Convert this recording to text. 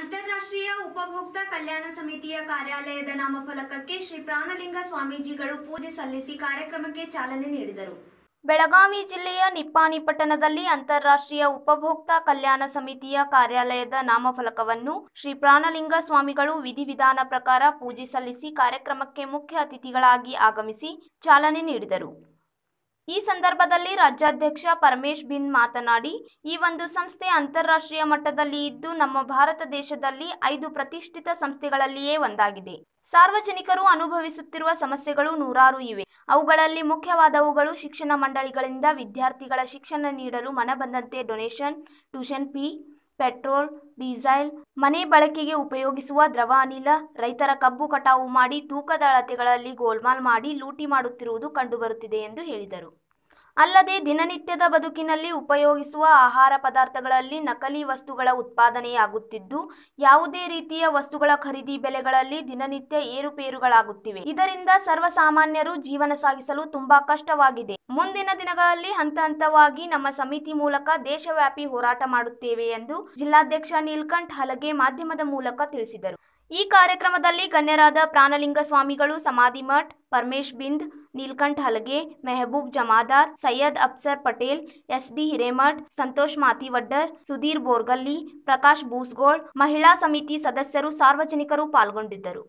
ಅಂತಾರಾಷ್ಟ್ರೀಯ ಉಪಭೋಕ್ತಾ ಕಲ್ಯಾಣ ಸಮಿತಿಯ ಕಾರ್ಯಾಲಯದ ನಾಮಫಲಕಕ್ಕೆ ಶ್ರೀ ಪ್ರಾಣಲಿಂಗ ಸ್ವಾಮೀಜಿಗಳು ಪೂಜೆ ಸಲ್ಲಿಸಿ ಕಾರ್ಯಕ್ರಮಕ್ಕೆ ಚಾಲನೆ ನೀಡಿದರು ಬೆಳಗಾವಿ ಜಿಲ್ಲೆಯ ನಿಪ್ಪಾಣಿ ಪಟ್ಟಣದಲ್ಲಿ ಅಂತಾರಾಷ್ಟ್ರೀಯ ಉಪಭೋಕ್ತಾ ಕಲ್ಯಾಣ ಸಮಿತಿಯ ಕಾರ್ಯಾಲಯದ ನಾಮಫಲಕವನ್ನು ಶ್ರೀ ಪ್ರಾಣಲಿಂಗ ಸ್ವಾಮಿಗಳು ವಿಧಿವಿಧಾನ ಪ್ರಕಾರ ಪೂಜೆ ಸಲ್ಲಿಸಿ ಕಾರ್ಯಕ್ರಮಕ್ಕೆ ಮುಖ್ಯ ಅತಿಥಿಗಳಾಗಿ ಆಗಮಿಸಿ ಚಾಲನೆ ನೀಡಿದರು ಈ ಸಂದರ್ಭದಲ್ಲಿ ರಾಜ್ಯಾಧ್ಯಕ್ಷ ಪರಮೇಶ್ ಬಿಂದ್ ಮಾತನಾಡಿ ಈ ಒಂದು ಸಂಸ್ಥೆ ಅಂತಾರಾಷ್ಟ್ರೀಯ ಮಟ್ಟದಲ್ಲಿ ಇದ್ದು ನಮ್ಮ ಭಾರತ ದೇಶದಲ್ಲಿ ಐದು ಪ್ರತಿಷ್ಠಿತ ಸಂಸ್ಥೆಗಳಲ್ಲಿಯೇ ಒಂದಾಗಿದೆ ಸಾರ್ವಜನಿಕರು ಅನುಭವಿಸುತ್ತಿರುವ ಸಮಸ್ಯೆಗಳು ನೂರಾರು ಇವೆ ಅವುಗಳಲ್ಲಿ ಮುಖ್ಯವಾದವುಗಳು ಶಿಕ್ಷಣ ಮಂಡಳಿಗಳಿಂದ ವಿದ್ಯಾರ್ಥಿಗಳ ಶಿಕ್ಷಣ ನೀಡಲು ಮನಬಂದಂತೆ donation tuition fee petrol, diesel, ಮನೆ ಬಳಕೆಗೆ ಉಪಯೋಗಿಸುವ ದ್ರವ ಅನಿಲ ರೈತರ ಕಬ್ಬು ಕಟಾವು ಮಾಡಿ ತೂಕದ ಅಳತೆಗಳಲ್ಲಿ ಗೋಲ್ಮಾಲ್ ಮಾಡಿ ಲೂಟಿ ಮಾಡುತ್ತಿರುವುದು ಕಂಡುಬರುತ್ತಿದೆ ಎಂದು ಹೇಳಿದರು ಅಲ್ಲದೆ ದಿನನಿತ್ಯದ ಬದುಕಿನಲ್ಲಿ ಉಪಯೋಗಿಸುವ ಆಹಾರ ಪದಾರ್ಥಗಳಲ್ಲಿ ನಕಲಿ ವಸ್ತುಗಳ ಉತ್ಪಾದನೆಯಾಗುತ್ತಿದ್ದು ಯಾವುದೇ ರೀತಿಯ ವಸ್ತುಗಳ ಖರೀದಿ ಬೆಲೆಗಳಲ್ಲಿ ದಿನನಿತ್ಯ ಏರುಪೇರುಗಳಾಗುತ್ತಿವೆ ಇದರಿಂದ ಸರ್ವಸಾಮಾನ್ಯರು ಜೀವನ ಸಾಗಿಸಲು ತುಂಬಾ ಕಷ್ಟವಾಗಿದೆ ಮುಂದಿನ ದಿನಗಳಲ್ಲಿ ಹಂತ ಹಂತವಾಗಿ ನಮ್ಮ ಸಮಿತಿ ಮೂಲಕ ದೇಶವ್ಯಾಪಿ ಹೋರಾಟ ಮಾಡುತ್ತೇವೆ ಎಂದು ಜಿಲ್ಲಾಧ್ಯಕ್ಷ ನೀಲ್ಕಂಠ್ ಹಲಗೆ ಮಾಧ್ಯಮದ ಮೂಲಕ ತಿಳಿಸಿದರು ಈ ಕಾರ್ಯಕ್ರಮದಲ್ಲಿ ಗಣ್ಯರಾದ ಪ್ರಾಣಲಿಂಗ ಸ್ವಾಮಿಗಳು ಸಮಾಧಿ ಮಠ್ ಪರಮೇಶ್ ಬಿಂದ್ ನೀಲ್ಕಂಠ್ ಹಲಗೆ ಮೆಹಬೂಬ್ ಜಮಾದಾರ್ ಸೈಯದ್ ಅಫ್ಸರ್ ಪಟೇಲ್ ಎಸ್ ಡಿ ಹಿರೇಮಠ್ ಸಂತೋಷ್ ಮಾತಿವಡ್ಡರ್ ಸುಧೀರ್ ಬೋರ್ಗಲ್ಲಿ ಪ್ರಕಾಶ್ ಬೂಸ್ಗೋಳ್ ಮಹಿಳಾ ಸಮಿತಿ ಸದಸ್ಯರು ಸಾರ್ವಜನಿಕರು ಪಾಲ್ಗೊಂಡಿದ್ದರು